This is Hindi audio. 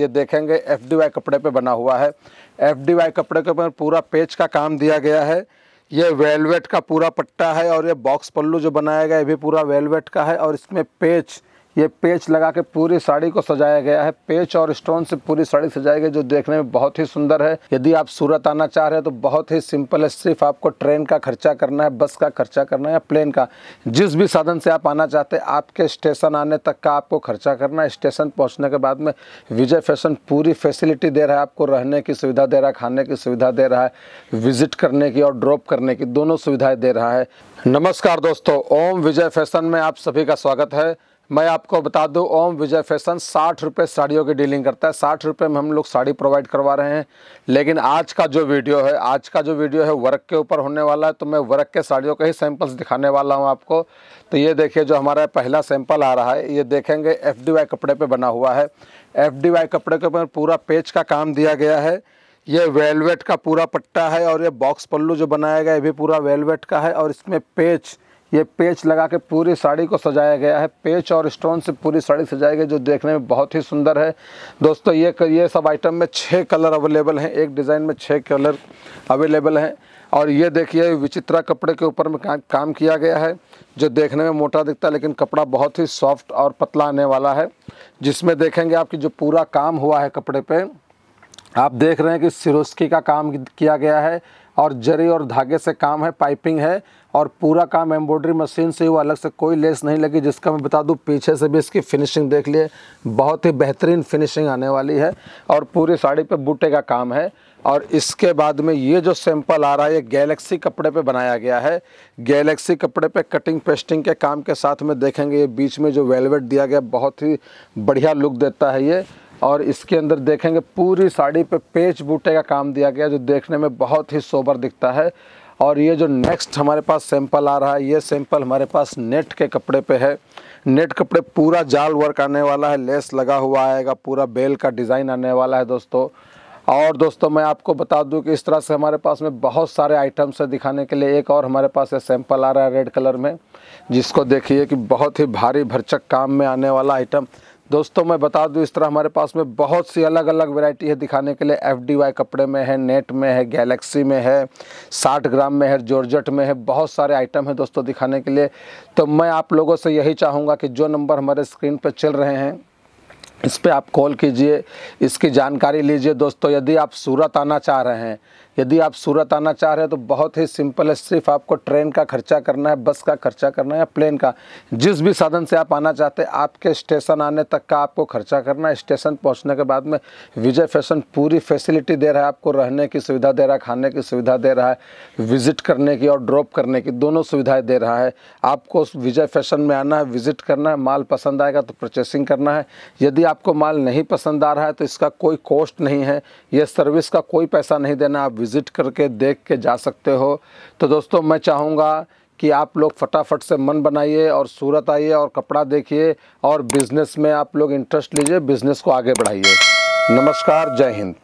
ये देखेंगे एफ डी वाई कपड़े पे बना हुआ है एफ डी वाई कपड़े के ऊपर पूरा पेज का काम दिया गया है ये वेलवेट का पूरा पट्टा है और ये बॉक्स पल्लू जो बनाया गया है भी पूरा वेलवेट का है और इसमें पेज ये पेच लगा के पूरी साड़ी को सजाया गया है पेच और स्टोन से पूरी साड़ी सजाई गई जो देखने में बहुत ही सुंदर है यदि आप सूरत आना चाह रहे हैं तो बहुत ही सिंपल है सिर्फ आपको ट्रेन का खर्चा करना है बस का खर्चा करना है या प्लेन का जिस भी साधन से आप आना चाहते हैं आपके स्टेशन आने तक का आपको खर्चा करना है स्टेशन पहुँचने के बाद में विजय फैशन पूरी फैसिलिटी दे रहा है आपको रहने की सुविधा दे रहा है खाने की सुविधा दे रहा है विजिट करने की और ड्रॉप करने की दोनों सुविधाएं दे रहा है नमस्कार दोस्तों ओम विजय फैशन में आप सभी का स्वागत है मैं आपको बता दूं ओम विजय फैशन साठ रुपये साड़ियों की डीलिंग करता है साठ रुपये में हम लोग साड़ी प्रोवाइड करवा रहे हैं लेकिन आज का जो वीडियो है आज का जो वीडियो है वर्क के ऊपर होने वाला है तो मैं वर्क के साड़ियों के ही सैंपल्स दिखाने वाला हूं आपको तो ये देखिए जो हमारा पहला सैंपल आ रहा है ये देखेंगे एफ कपड़े पर बना हुआ है एफ कपड़े के ऊपर पूरा पेज का काम दिया गया है ये वेलवेट का पूरा पट्टा है और ये बॉक्स पल्लू जो बनाया गया है ये भी पूरा वेलवेट का है और इसमें पेज ये पेच लगा के पूरी साड़ी को सजाया गया है पेच और स्टोन से पूरी साड़ी सजाई गई जो देखने में बहुत ही सुंदर है दोस्तों ये ये सब आइटम में छः कलर अवेलेबल हैं एक डिज़ाइन में छः कलर अवेलेबल हैं और ये देखिए विचित्रा कपड़े के ऊपर में काम किया गया है जो देखने में मोटा दिखता है लेकिन कपड़ा बहुत ही सॉफ्ट और पतला आने वाला है जिसमें देखेंगे आपकी जो पूरा काम हुआ है कपड़े पर आप देख रहे हैं कि सिरोस्की का काम किया गया है और जरी और धागे से काम है पाइपिंग है और पूरा काम एम्ब्रॉयडरी मशीन से हुआ अलग से कोई लेस नहीं लगी जिसका मैं बता दूं पीछे से भी इसकी फिनिशिंग देख लिए बहुत ही बेहतरीन फिनिशिंग आने वाली है और पूरी साड़ी पे बूटे का काम है और इसके बाद में ये जो सैंपल आ रहा है ये गैलेक्सी कपड़े पे बनाया गया है गैलेक्सी कपड़े पे कटिंग पेस्टिंग के काम के साथ में देखेंगे ये बीच में जो वेलवेट दिया गया बहुत ही बढ़िया लुक देता है ये और इसके अंदर देखेंगे पूरी साड़ी पे पेच बूटे का काम दिया गया जो देखने में बहुत ही सोबर दिखता है और ये जो नेक्स्ट हमारे पास सैंपल आ रहा है ये सैंपल हमारे पास नेट के कपड़े पे है नेट कपड़े पूरा जाल वर्क आने वाला है लेस लगा हुआ आएगा पूरा बेल का डिज़ाइन आने वाला है दोस्तों और दोस्तों मैं आपको बता दूं कि इस तरह से हमारे पास में बहुत सारे आइटम्स है दिखाने के लिए एक और हमारे पास ये सैंपल आ रहा है रेड कलर में जिसको देखिए कि बहुत ही भारी भरचक काम में आने वाला आइटम दोस्तों मैं बता दूं इस तरह हमारे पास में बहुत सी अलग अलग वैरायटी है दिखाने के लिए एफ डी वाई कपड़े में है नेट में है गैलेक्सी में है साठ ग्राम में है जॉर्जट में है बहुत सारे आइटम है दोस्तों दिखाने के लिए तो मैं आप लोगों से यही चाहूँगा कि जो नंबर हमारे स्क्रीन पर चल रहे हैं इस पर आप कॉल कीजिए इसकी जानकारी लीजिए दोस्तों यदि आप सूरत आना चाह रहे हैं यदि आप सूरत आना चाह रहे हैं तो बहुत ही सिंपल है सिर्फ आपको ट्रेन का खर्चा करना है बस का खर्चा करना है या प्लेन का जिस भी साधन से आप आना चाहते हैं आपके स्टेशन आने तक का आपको खर्चा करना है स्टेशन पहुंचने के बाद में विजय फैशन पूरी फैसिलिटी दे रहा है आपको रहने की सुविधा दे रहा है खाने की सुविधा दे रहा है विजिट करने की और ड्रॉप करने की दोनों सुविधाएँ दे रहा है आपको विजय फैशन में आना है विजिट करना है माल पसंद आएगा तो परचेसिंग करना है यदि आपको माल नहीं पसंद आ रहा है तो इसका कोई कॉस्ट नहीं है यह सर्विस का कोई पैसा नहीं देना आप विज़िट करके देख के जा सकते हो तो दोस्तों मैं चाहूँगा कि आप लोग फटाफट से मन बनाइए और सूरत आइए और कपड़ा देखिए और बिज़नेस में आप लोग इंटरेस्ट लीजिए बिज़नेस को आगे बढ़ाइए नमस्कार जय हिंद